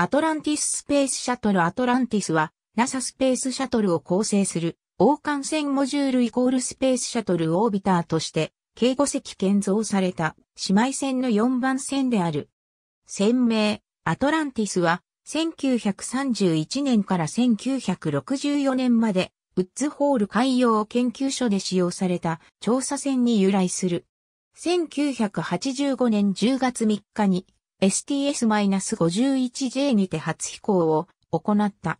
アトランティススペースシャトルアトランティスは NASA スペースシャトルを構成する王冠船モジュールイコールスペースシャトルオービターとして計5隻建造された姉妹船の4番船である。船名アトランティスは1931年から1964年までウッズホール海洋研究所で使用された調査船に由来する。1985年10月3日に STS-51J にて初飛行を行った。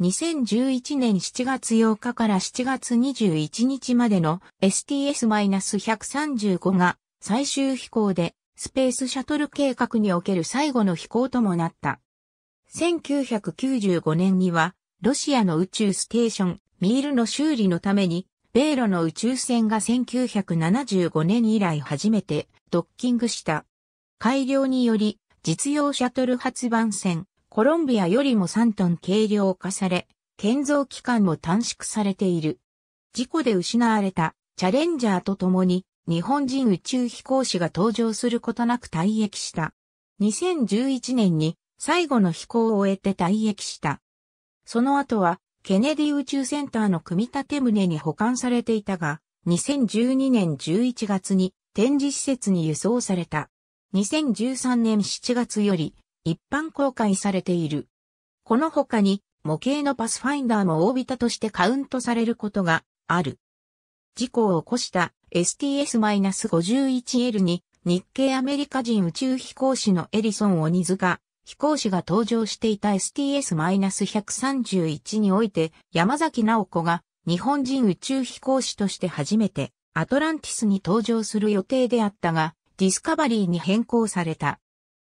2011年7月8日から7月21日までの STS-135 が最終飛行でスペースシャトル計画における最後の飛行ともなった。1995年にはロシアの宇宙ステーションミールの修理のために米ロの宇宙船が1975年以来初めてドッキングした。改良により、実用シャトル発番線、コロンビアよりも3トン軽量化され、建造期間も短縮されている。事故で失われたチャレンジャーと共に日本人宇宙飛行士が登場することなく退役した。2011年に最後の飛行を終えて退役した。その後はケネディ宇宙センターの組み立て棟に保管されていたが、2012年11月に展示施設に輸送された。2013年7月より一般公開されている。この他に模型のパスファインダーもオービタとしてカウントされることがある。事故を起こした STS-51L に日系アメリカ人宇宙飛行士のエリソン・オニズが飛行士が登場していた STS-131 において山崎直子が日本人宇宙飛行士として初めてアトランティスに登場する予定であったがディスカバリーに変更された。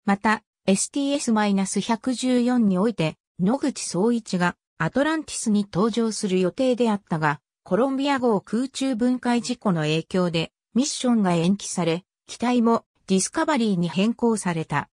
また、STS-114 において、野口総一がアトランティスに登場する予定であったが、コロンビア号空中分解事故の影響でミッションが延期され、機体もディスカバリーに変更された。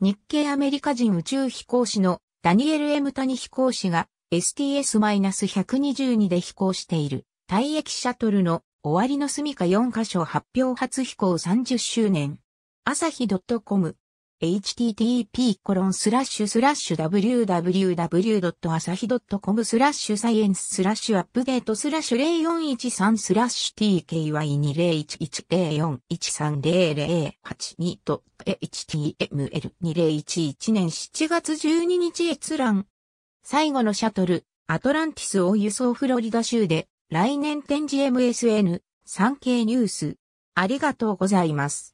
日系アメリカ人宇宙飛行士のダニエル・エムタニ飛行士が STS-122 で飛行している退役シャトルの終わりの住処4箇所発表初飛行30周年。朝日 .com http://www.asahi.com スラッシュサイエンススラッシュアップデートスラッシュ0413スラッシュ tky201104130082 と html2011 年7月12日閲覧。最後のシャトル、アトランティスを輸送フロリダ州で来年展示 m s n 産経ニュース。ありがとうございます。